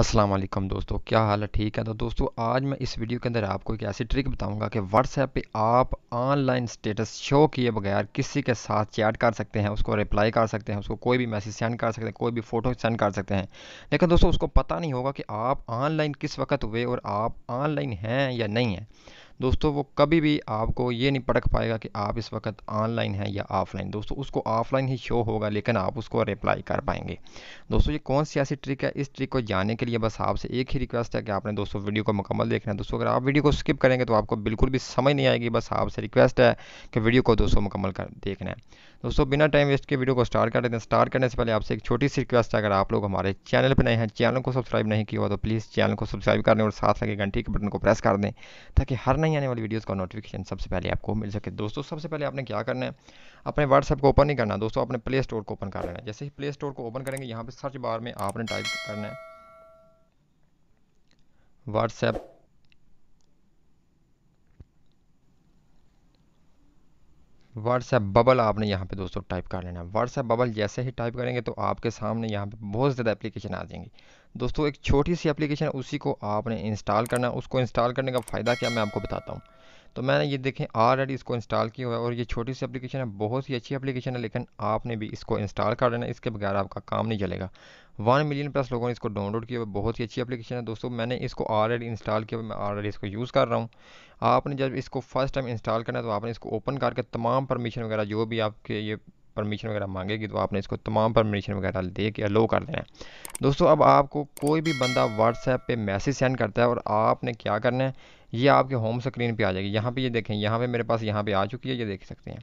अस्सलाम वालेकुम दोस्तों क्या हाल है ठीक है तो दोस्तों आज मैं इस वीडियो के अंदर आपको एक ऐसी ट्रिक बताऊंगा कि व्हाट्सएप पे आप ऑनलाइन स्टेटस शो किए बगैर किसी के साथ चैट कर सकते हैं उसको रिप्लाई कर सकते हैं उसको कोई भी मैसेज सेंड कर सकते हैं कोई भी फ़ोटो सेंड कर सकते हैं लेकिन दोस्तों उसको पता नहीं होगा कि आप ऑनलाइन किस वक्त हुए और आप ऑनलाइन हैं या नहीं हैं दोस्तों वो कभी भी आपको ये नहीं पड़क पाएगा कि आप इस वक्त ऑनलाइन हैं या ऑफलाइन दोस्तों उसको ऑफलाइन ही शो होगा लेकिन आप उसको रिप्लाई कर पाएंगे दोस्तों ये कौन सी ऐसी ट्रिक है इस ट्रिक को जानने के लिए बस आपसे एक ही रिक्वेस्ट है कि आपने दोस्तों वीडियो को मुकम्मल देखना है दोस्तों अगर आप वीडियो को स्किप करेंगे तो आपको बिल्कुल भी समझ नहीं आएगी बस आपसे रिक्वेस्ट है कि वीडियो को दोस्तों मुकम्मल कर देखना है दोस्तों बिना टाइम वेस्ट के वीडियो को स्टार्ट कर देते हैं स्टार्ट करने से पहले आपसे एक छोटी सी रिक्वेस्ट है अगर आप लोग हमारे चैनल पर नए हैं चैनल को सब्सक्राइब नहीं किया हुआ तो प्लीज़ चैनल को सब्सक्राइब कर लें और साथ लगे घंटी के बटन को प्रेस कर दें ताकि हर बनाई आने वाली वीडियोज़ का नोटिफिकेशन सबसे पहले आपको मिल सके दोस्तों सबसे पहले आपने क्या करना है अपने व्हाट्सएप को ओपन नहीं करना दोस्तों अपने प्ले स्टोर को ओपन कर लेना जैसे ही प्ले स्टोर को ओपन करेंगे यहाँ पर सर्च बार में आपने टाइप करना है व्हाट्सएप व्हाट्सएप बबल आपने यहाँ पे दोस्तों टाइप कर लेना है व्हाट्सएप बबल जैसे ही टाइप करेंगे तो आपके सामने यहाँ पे बहुत ज़्यादा एप्लीकेशन आ जाएंगी दोस्तों एक छोटी सी एप्लीकेशन उसी को आपने इंस्टॉल करना उसको इंस्टॉल करने का फ़ायदा क्या मैं आपको बताता हूँ तो मैंने ये देखें ऑलरेडी इसको इंस्टॉल किया हुआ है और ये छोटी सी एप्लीकेशन है बहुत ही अच्छी एप्लीकेशन है लेकिन आपने भी इसको इंस्टॉल कर लेना इसके बगैर आपका काम नहीं चलेगा वन मिलियन प्लस लोगों ने इसको डाउनलोड किया हुआ बहुत ही अच्छी एप्लीकेशन है दोस्तों मैंने इसको ऑलरेडी इंस्टॉल किया हुआ मैं ऑलरेडी इसको यूज़ कर रहा हूँ आपने जब इसको फर्स्ट टाइम इंस्टॉल करना है तो आपने इसको ओपन करके तमाम परमिशन वगैरह जो भी आपके ये परमिशन वगैरह मांगेगी तो आपने इसको तमाम परमिशन वगैरह दे के अलो कर देना है दोस्तों अब आपको कोई भी बंदा व्हाट्सएप पे मैसेज सेंड करता है और आपने क्या करना है ये आपके होम स्क्रीन पे आ जाएगी यहाँ पे ये देखें यहाँ पे मेरे पास यहाँ पे आ चुकी है ये देख सकते हैं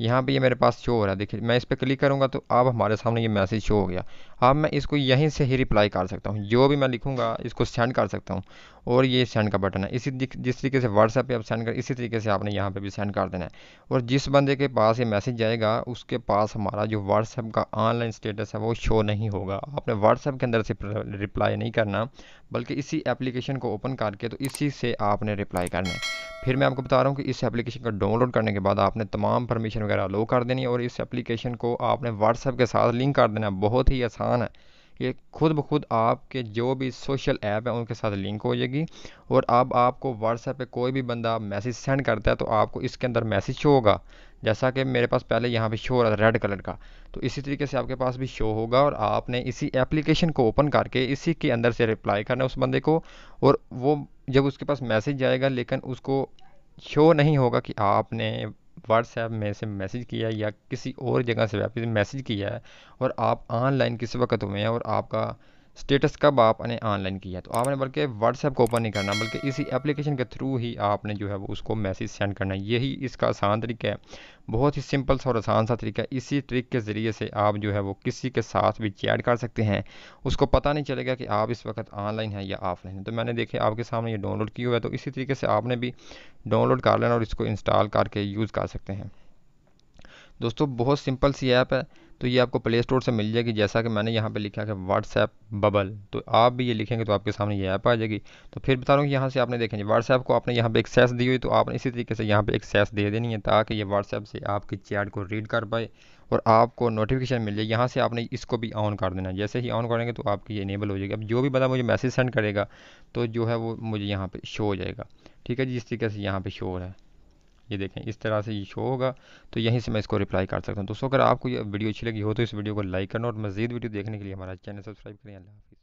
यहाँ पे ये मेरे पास शो हो रहा है देखिए मैं इस पर क्लिक करूँगा तो अब हमारे सामने ये मैसेज शो हो गया अब मैं इसको यहीं से ही रिप्लाई कर सकता हूँ जो भी मैं लिखूँगा इसको सेंड कर सकता हूँ और ये सेंड का बटन है इसी जिस तरीके से व्हाट्सएप पे आप सेंड कर इसी तरीके से आपने यहाँ पे भी सेंड कर देना है और जिस बंदे के पास ये मैसेज जाएगा उसके पास हमारा जो व्हाट्सएप का ऑनलाइन स्टेटस है वो शो नहीं होगा आपने व्हाट्सएप के अंदर से रिप्लाई नहीं करना बल्कि इसी एप्लीकेशन को ओपन करके तो इसी से आपने रिप्लाई करना है फिर मैं आपको बता रहा हूँ कि इस एप्लीकेशन को डाउनलोड करने के बाद आपने तमाम परमिशन वगैरह लो कर देनी है और इस एप्लीकेशन को आपने व्हाट्सएप के साथ लिंक कर देना बहुत ही आसान है ये खुद ब खुद आपके जो भी सोशल ऐप है उनके साथ लिंक हो जाएगी और अब आपको व्हाट्सएप पे कोई भी बंदा मैसेज सेंड करता है तो आपको इसके अंदर मैसेज शो होगा जैसा कि मेरे पास पहले यहाँ पे शो हो रहा था रेड कलर का तो इसी तरीके से आपके पास भी शो होगा और आपने इसी एप्लीकेशन को ओपन करके इसी के अंदर से रिप्लाई करना उस बंदे को और वो जब उसके पास मैसेज जाएगा लेकिन उसको शो नहीं होगा कि आपने व्हाट्सएप में से मैसेज किया है या किसी और जगह से वेब मैसेज किया है और आप ऑनलाइन किस वक्त हुए हैं और आपका स्टेटस कब आपने ऑनलाइन किया है तो आपने बल्कि व्हाट्सएप को ओपन नहीं करना बल्कि इसी एप्लीकेशन के थ्रू ही आपने जो है वो उसको मैसेज सेंड करना है यही इसका आसान तरीका है बहुत ही सिंपल सा और आसान सा तरीका है इसी ट्रिक के ज़रिए से आप जो है वो किसी के साथ भी चैट कर सकते हैं उसको पता नहीं चलेगा कि आप इस वक्त ऑनलाइन हैं या ऑफलाइन है तो मैंने देखे आपके सामने ये डाउनलोड किया हुआ है तो इसी तरीके से आपने भी डाउनलोड कर लेना और इसको इंस्टॉल करके यूज़ कर सकते हैं दोस्तों बहुत सिंपल सी ऐप है तो ये आपको प्ले स्टोर से मिल जाएगी जैसा कि मैंने यहाँ पे लिखा है व्हाट्सएप बबल तो आप भी ये लिखेंगे तो आपके सामने ये ऐप आ जाएगी तो फिर बता रहा हूँ कि यहाँ से आपने देखेंगे व्हाट्सएप को आपने यहाँ पे एक्सेस दी हुई तो आपने इसी तरीके से यहाँ पे एक्सेस दे देनी है ताकि ये व्हाट्सएप से आपकी चैट को रीड कर पाए और आपको नोटिफिकेशन मिल जाए यहाँ से आपने इसको भी ऑन कर देना जैसे ही ऑन करेंगे तो आपकी ये इनेबल हो जाएगी अब जो भी बंदा मुझे मैसेज सेंड करेगा तो जो है वो मुझे यहाँ पर शो हो जाएगा ठीक है जी इस तरीके से यहाँ पर शो हो रहा है ये देखें इस तरह से ये शो होगा तो यहीं से मैं इसको रिप्लाई कर सकता हूँ दोस्तों अगर आपको ये वीडियो अच्छी लगी हो तो इस वीडियो को लाइक करना और मज़ीद वीडियो देखने के लिए हमारा चैनल सब्सक्राइब करें अल्लाह